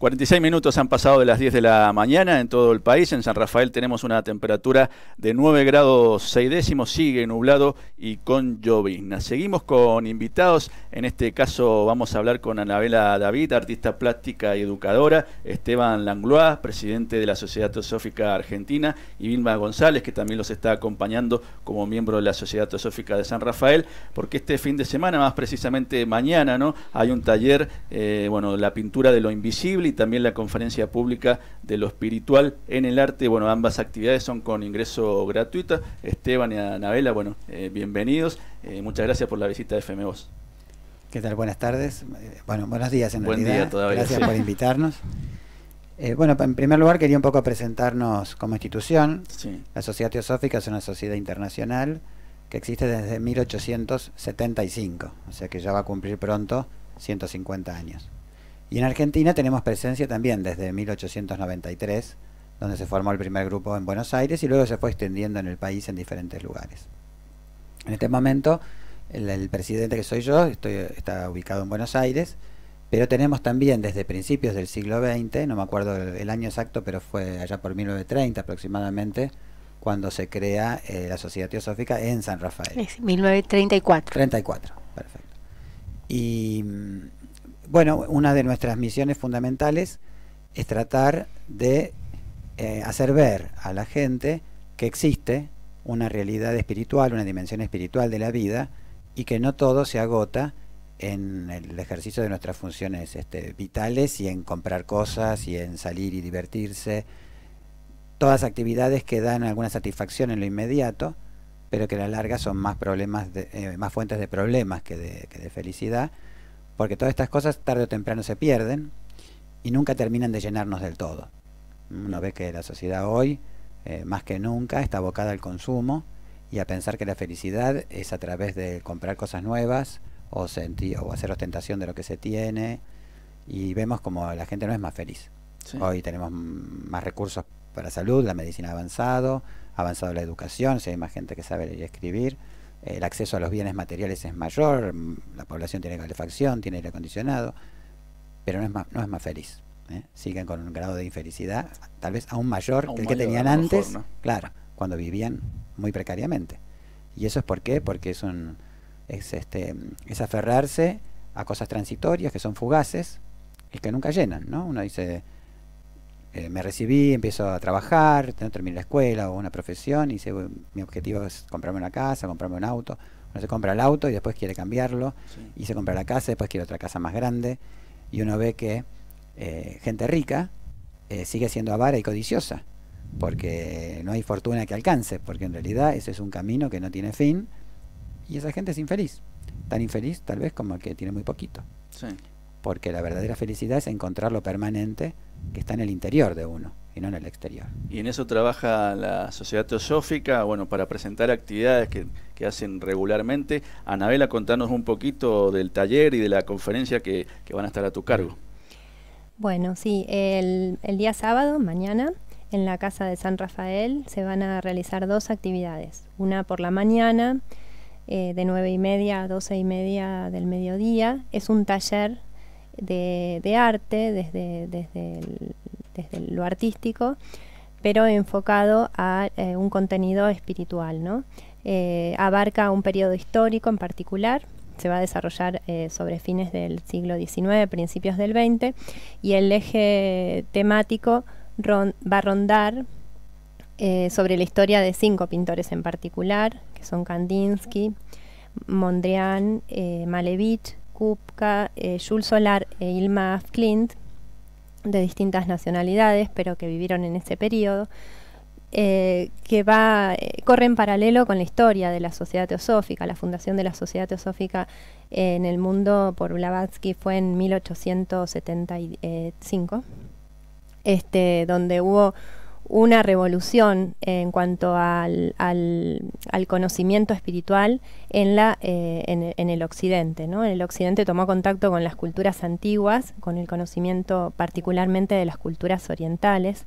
46 minutos han pasado de las 10 de la mañana en todo el país. En San Rafael tenemos una temperatura de 9 grados 6 décimos, sigue nublado y con llovizna. Seguimos con invitados. En este caso vamos a hablar con Anabela David, artista plástica y educadora, Esteban Langlois, presidente de la Sociedad Teosófica Argentina, y Vilma González, que también los está acompañando como miembro de la Sociedad Teosófica de San Rafael, porque este fin de semana, más precisamente mañana, ¿no? hay un taller, eh, bueno, la pintura de lo invisible y también la conferencia pública de lo espiritual en el arte. Bueno, ambas actividades son con ingreso gratuito. Esteban y Anabela, bueno, eh, bienvenidos. Eh, muchas gracias por la visita de FM ¿Qué tal? Buenas tardes. Eh, bueno, buenos días en Buen realidad. Día gracias por invitarnos. bueno, en primer lugar quería un poco presentarnos como institución. La Sociedad Teosófica es una sociedad internacional que existe desde 1875, o sea que ya va a cumplir pronto 150 años. Y en Argentina tenemos presencia también desde 1893, donde se formó el primer grupo en Buenos Aires y luego se fue extendiendo en el país en diferentes lugares. En este momento, el, presidente que soy yo está ubicado en Buenos Aires, pero tenemos también desde principios del siglo XX, no me acuerdo el, año exacto, pero fue allá por 1930 aproximadamente, cuando se crea eh, la Sociedad Teosófica en San Rafael. 1934. 34, perfecto. Y mm, bueno, una de nuestras misiones fundamentales es tratar de eh, hacer ver a la gente que existe una realidad espiritual, una dimensión espiritual de la vida y que no todo se agota en el ejercicio de nuestras funciones este, vitales y en comprar cosas y en salir y divertirse. Todas actividades que dan alguna satisfacción en lo inmediato, pero que a la larga son más, problemas eh, más fuentes de problemas que de felicidad porque todas estas cosas tarde o temprano se pierden y nunca terminan de llenarnos del todo. Uno ve que la sociedad hoy, eh, más que nunca, está abocada al consumo y a pensar que la felicidad es a través de comprar cosas nuevas o, sentir, o hacer ostentación de lo que se tiene y vemos como la gente no es más feliz. Hoy tenemos más recursos para salud, la medicina ha avanzado, ha avanzado la educación, si hay más gente que sabe leer y escribir, el acceso a los bienes materiales es mayor, mm, la población tiene calefacción, tiene aire acondicionado, pero no es más, no es más feliz. ¿eh? Siguen con un grado de infelicidad tal vez aún mayor que el que tenían antes, claro, cuando vivían muy precariamente. ¿Y eso es por qué? Porque es, un, es, este, es aferrarse a cosas transitorias que son fugaces y que nunca llenan, ¿no? Uno dice, eh, me recibí, empiezo a trabajar, ¿no? termino la escuela o una profesión y mi objetivo es comprarme una casa, comprarme un auto. Uno se compra el auto y después quiere cambiarlo y se compra la casa, y después quiere otra casa más grande y uno ve que eh, gente rica eh, sigue siendo avara y codiciosa porque no hay fortuna que alcance, porque en realidad ese es un camino que no tiene fin y esa gente es infeliz, tan infeliz tal vez como el que tiene muy poquito. Sí porque la verdadera felicidad es encontrar lo permanente que está en el interior de uno y no en el exterior. Y en eso trabaja la Sociedad Teosófica, bueno, para presentar actividades que, hacen regularmente. Anabela, contanos un poquito del taller y de la conferencia que, van a estar a tu cargo. Bueno, sí, el, día sábado, mañana, en la Casa de San Rafael se van a realizar dos actividades. Una por la mañana, eh, de nueve y media a 12 y media del mediodía. Es un taller de, arte, desde, desde, lo artístico, pero enfocado a eh, un contenido espiritual. Eh, abarca un periodo histórico en particular, se va a desarrollar eh, sobre fines del siglo XIX, principios del XX, y el eje temático va a rondar sobre la historia de cinco pintores en particular, que son Kandinsky, Mondrian, Malevich, Jules eh, Solar e Ilma Flint, de distintas nacionalidades, pero que vivieron en ese periodo, eh, que va, eh, corre en paralelo con la historia de la sociedad teosófica. La fundación de la sociedad teosófica en el mundo por Blavatsky fue en 1875, este, donde hubo una revolución en cuanto al, conocimiento espiritual eh, en, el occidente. ¿no? El occidente tomó contacto con las culturas antiguas, con el conocimiento particularmente de las culturas orientales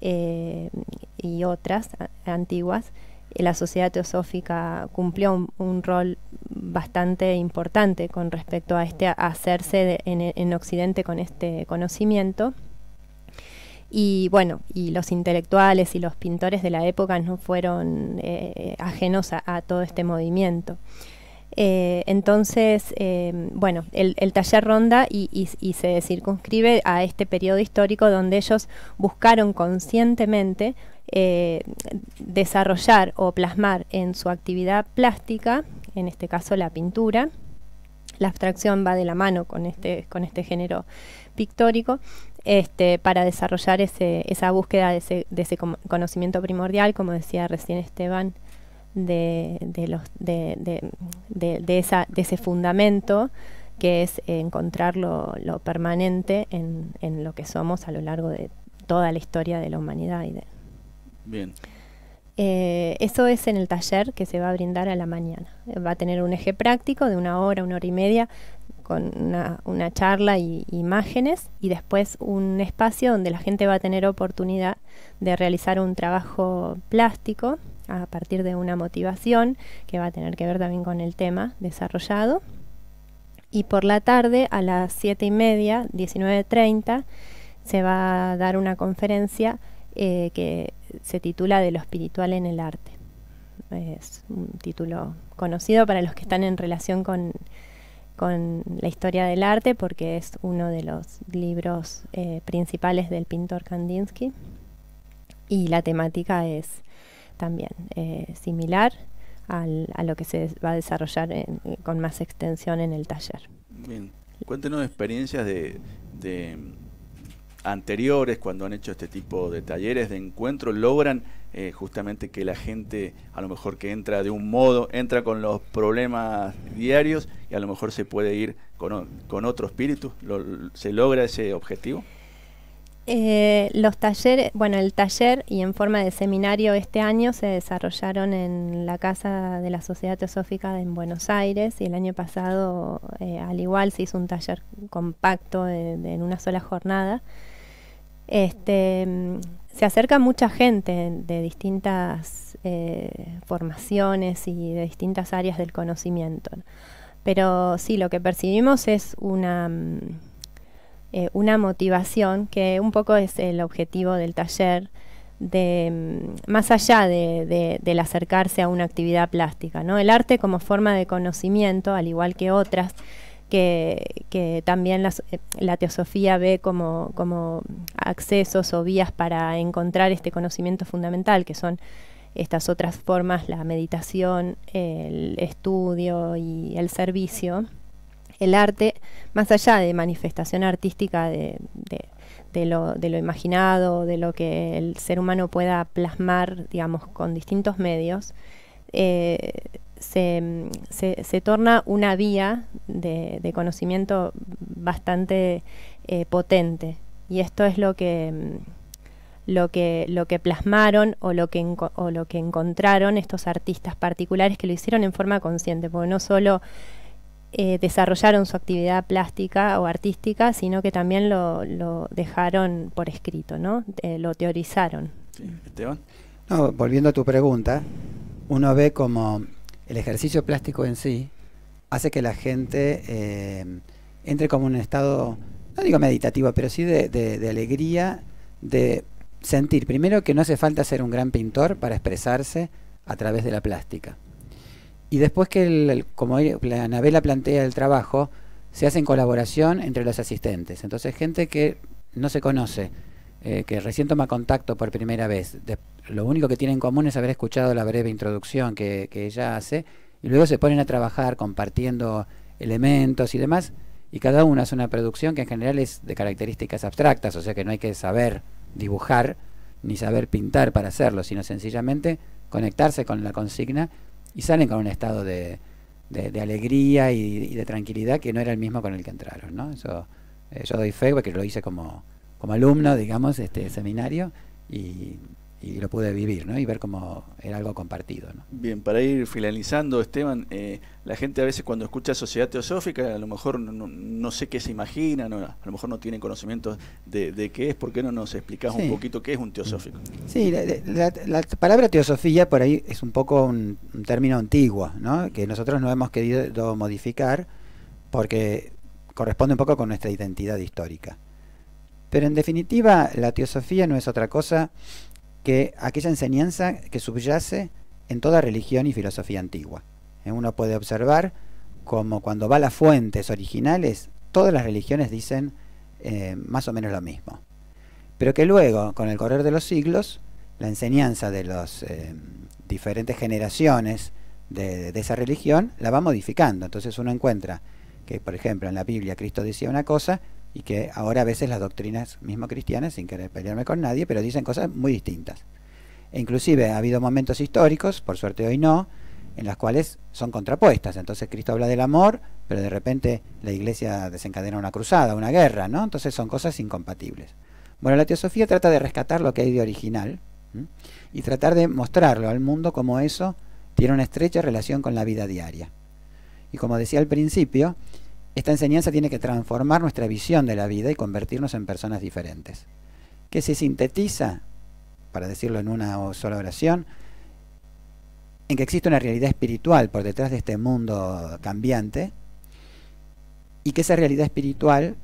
eh, y otras antiguas. La sociedad teosófica cumplió un, rol bastante importante con respecto a este hacerse en Occidente con este conocimiento. Y bueno, y los intelectuales y los pintores de la época no fueron eh, ajenos a, todo este movimiento. Eh, entonces, eh, bueno, el, taller ronda y, se circunscribe a este periodo histórico donde ellos buscaron conscientemente desarrollar o plasmar en su actividad plástica, en este caso la pintura, la abstracción va de la mano con este, este género pictórico, este, para desarrollar esa búsqueda de ese, conocimiento primordial, como decía recién Esteban, de, ese fundamento que es encontrar lo, permanente en, lo que somos a lo largo de toda la historia de la humanidad. Bien. Eh, eso es en el taller que se va a brindar a la mañana. Va a tener un eje práctico de una hora, una hora y media, con una, charla y imágenes y después un espacio donde la gente va a tener oportunidad de realizar un trabajo plástico a partir de una motivación que va a tener que ver también con el tema desarrollado. Y por la tarde a las 7 y media, 19.30, se va a dar una conferencia eh, que se titula De lo espiritual en el arte. Es un título conocido para los que están en relación con con la historia del arte porque es uno de los libros eh, principales del pintor Kandinsky y la temática es también eh, similar a lo que se va a desarrollar con más extensión en el taller. Bien, cuéntenos experiencias de, anteriores cuando han hecho este tipo de talleres de encuentro, logran eh, justamente que la gente a lo mejor que entra de un modo, entra con los problemas diarios y a lo mejor se puede ir con, otro espíritu? ¿Se logra ese objetivo? Eh, los talleres, bueno, el taller y en forma de seminario este año se desarrollaron en la Casa de la Sociedad Teosófica en Buenos Aires y el año pasado eh, al igual se hizo un taller compacto en una sola jornada. Este, se acerca mucha gente de distintas eh, formaciones y de distintas áreas del conocimiento. Pero sí, lo que percibimos es una, eh, una motivación que un poco es el objetivo del taller, de, más allá de, de, del acercarse a una actividad plástica. ¿no? El arte como forma de conocimiento, al igual que otras, que, también eh, la teosofía ve como, accesos o vías para encontrar este conocimiento fundamental, que son estas otras formas, la meditación, el estudio y el servicio, el arte, más allá de manifestación artística de, lo, imaginado, de lo que el ser humano pueda plasmar, digamos, con distintos medios, eh, se, se, torna una vía de, conocimiento bastante eh, potente. Y esto es lo que, mm, lo que, lo que plasmaron o lo que, lo que encontraron estos artistas particulares que lo hicieron en forma consciente, porque no solo eh, desarrollaron su actividad plástica o artística, sino que también lo, dejaron por escrito, ¿no? Eh, lo teorizaron. volviendo a tu pregunta, uno ve como el ejercicio plástico en sí hace que la gente eh, entre como en un estado, no digo meditativo, pero sí de, alegría, de sentir primero que no hace falta ser un gran pintor para expresarse a través de la plástica. Y después que, como la plantea el trabajo, se hace en colaboración entre los asistentes. Entonces gente que no se conoce, eh, que recién toma contacto por primera vez, después lo único que tienen en común es haber escuchado la breve introducción que, ella hace y luego se ponen a trabajar compartiendo elementos y demás y cada uno hace una producción que en general es de características abstractas, o sea que no hay que saber dibujar ni saber pintar para hacerlo, sino sencillamente conectarse con la consigna y salen con un estado de, alegría y, de tranquilidad que no era el mismo con el que entraron. Eso, eh, yo doy fe porque lo hice como, como alumno, digamos, este seminario y y lo pude vivir, ¿no? Y ver cómo era algo compartido, Bien, para ir finalizando, Esteban, eh, la gente a veces cuando escucha Sociedad Teosófica, a lo mejor no, sé qué se imagina, a lo mejor no tienen conocimiento de, qué es, ¿por qué no nos explicas un poquito qué es un teosófico? Sí, la, palabra teosofía por ahí es un poco un, término antiguo, ¿no? Que nosotros no hemos querido modificar porque corresponde un poco con nuestra identidad histórica. Pero en definitiva, la teosofía no es otra cosa que aquella enseñanza que subyace en toda religión y filosofía antigua. Eh, uno puede observar como cuando va a las fuentes originales, todas las religiones dicen eh, más o menos lo mismo. Pero que luego, con el correr de los siglos, la enseñanza de las eh, diferentes generaciones de, esa religión la va modificando. Entonces uno encuentra que, por ejemplo, en la Biblia Cristo decía una cosa, y que ahora a veces las doctrinas mismo cristianas, sin querer pelearme con nadie, pero dicen cosas muy distintas. E inclusive ha habido momentos históricos, por suerte hoy no, en las cuales son contrapuestas. Entonces Cristo habla del amor, pero de repente la iglesia desencadena una cruzada, una guerra, ¿no? Entonces son cosas incompatibles. Bueno, la teosofía trata de rescatar lo que hay de original y tratar de mostrarlo al mundo como eso tiene una estrecha relación con la vida diaria. Y como decía al principio, esta enseñanza tiene que transformar nuestra visión de la vida y convertirnos en personas diferentes. Que se sintetiza, para decirlo en una sola oración, en que existe una realidad espiritual por detrás de este mundo cambiante y que esa realidad espiritual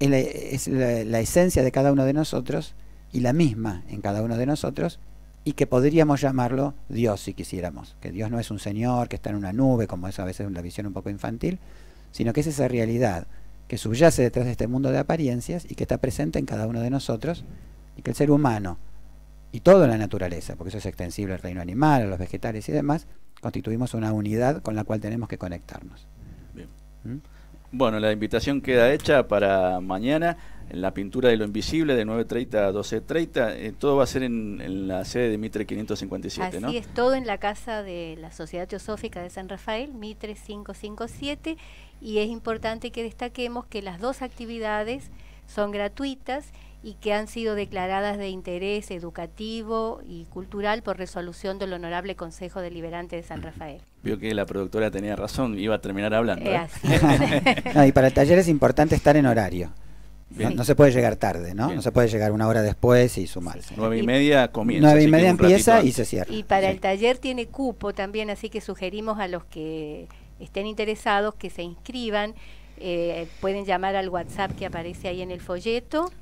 es, la, esencia de cada uno de nosotros y la misma en cada uno de nosotros y que podríamos llamarlo Dios si quisiéramos, que Dios no es un Señor que está en una nube, como es a veces una visión un poco infantil, sino que es esa realidad que subyace detrás de este mundo de apariencias y que está presente en cada uno de nosotros y que el ser humano y toda la naturaleza, porque eso es extensible al reino animal, a los vegetales y demás, constituimos una unidad con la cual tenemos que conectarnos. ¿Mm? Bueno, la invitación queda hecha para mañana en la pintura de lo invisible de 9.30 a 12.30. Eh, todo va a ser en, la sede de Mitre 557, ¿no? es, todo en la casa de la Sociedad Teosófica de San Rafael, Mitre 557. Y es importante que destaquemos que las dos actividades son gratuitas y que han sido declaradas de interés educativo y cultural por resolución del Honorable Consejo Deliberante de San Rafael. Vio que la productora tenía razón, iba a terminar hablando. ¿eh? y para el taller es importante estar en horario. No, se puede llegar tarde, ¿no? No se puede llegar una hora después y sumarse. Nueve y media comienza. Nueve y media empieza y se cierra. Y para el taller tiene cupo también, así que sugerimos a los que estén interesados que se inscriban. Eh, pueden llamar al WhatsApp que aparece ahí en el folleto.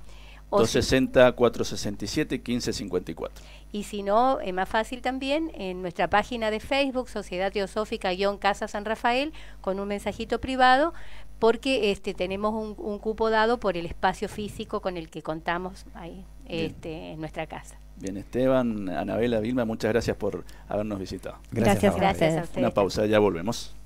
260-467-1554 y si no, es más fácil también en nuestra página de Facebook, Sociedad Teosófica-Casa San Rafael, con un mensajito privado, porque este, tenemos un, cupo dado por el espacio físico con el que contamos ahí este, en nuestra casa. Bien, Esteban, Anabela, Vilma, muchas gracias por habernos visitado. Gracias, gracias, gracias Una pausa, ya volvemos.